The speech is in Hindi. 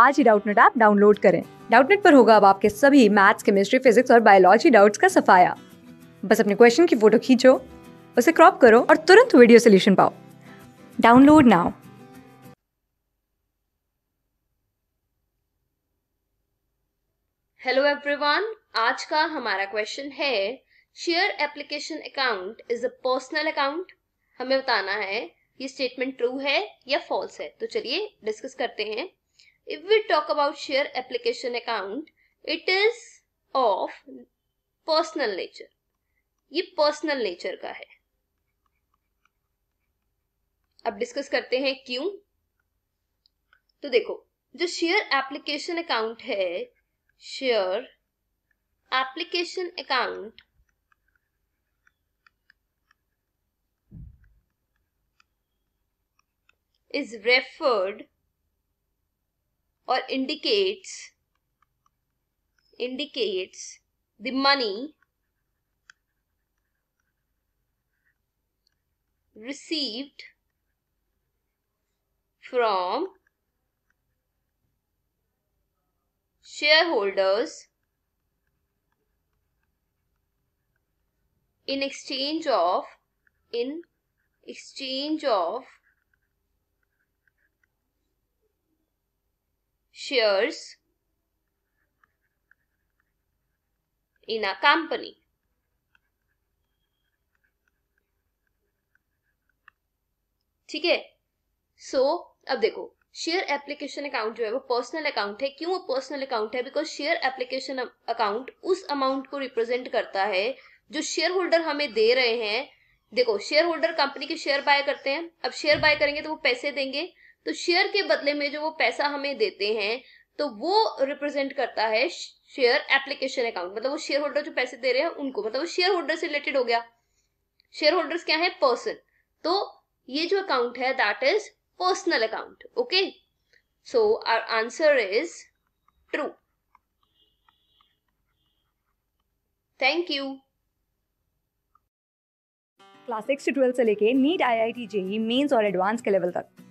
आज ही डाउटनेट ऐप डाउनलोड करें डाउटनेट पर होगा अब आपके सभी मैथ्स केमिस्ट्री फिजिक्स और बायोलॉजी डाउट्स का सफाया बस अपने क्वेश्चन की फोटो खींचो उसे क्रॉप करो और तुरंत वीडियो सोल्यूशन पाओ डाउनलोड नाउ हेलो एवरीवन आज का हमारा क्वेश्चन है share application account is a personal account हमें बताना है ये स्टेटमेंट ट्रू है या फॉल्स है तो चलिए डिस्कस करते हैं if we talk about share application account it is of personal nature ये पर्सनल नेचर का है अब डिस्कस करते हैं क्यों तो देखो जो शेयर एप्लीकेशन अकाउंट है share application account is referred or indicates indicates the money received from shareholders in exchange of in exchange of shares in a company. ठीक है सो so, अब देखो शेयर एप्लीकेशन अकाउंट जो है वो पर्सनल अकाउंट है क्यों वो पर्सनल अकाउंट है बिकॉज शेयर एप्लीकेशन अकाउंट उस अमाउंट को रिप्रेजेंट करता है जो शेयर होल्डर हमें दे रहे हैं देखो शेयर होल्डर कंपनी के शेयर बाय करते हैं अब शेयर बाय करेंगे तो वो पैसे देंगे तो शेयर के बदले में जो वो पैसा हमें देते हैं तो वो रिप्रेजेंट करता है शेयर एप्लीकेशन अकाउंट मतलब वो शेयर होल्डर जो पैसे दे रहे हैं उनको मतलब वो शेयर होल्डर से रिलेटेड हो गया शेयर होल्डर्स क्या है पर्सन तो ये जो अकाउंट है that is personal account okay so our answer is true thank you class six से लेके NEET I I T JEE mains और एडवांस के लेवल तक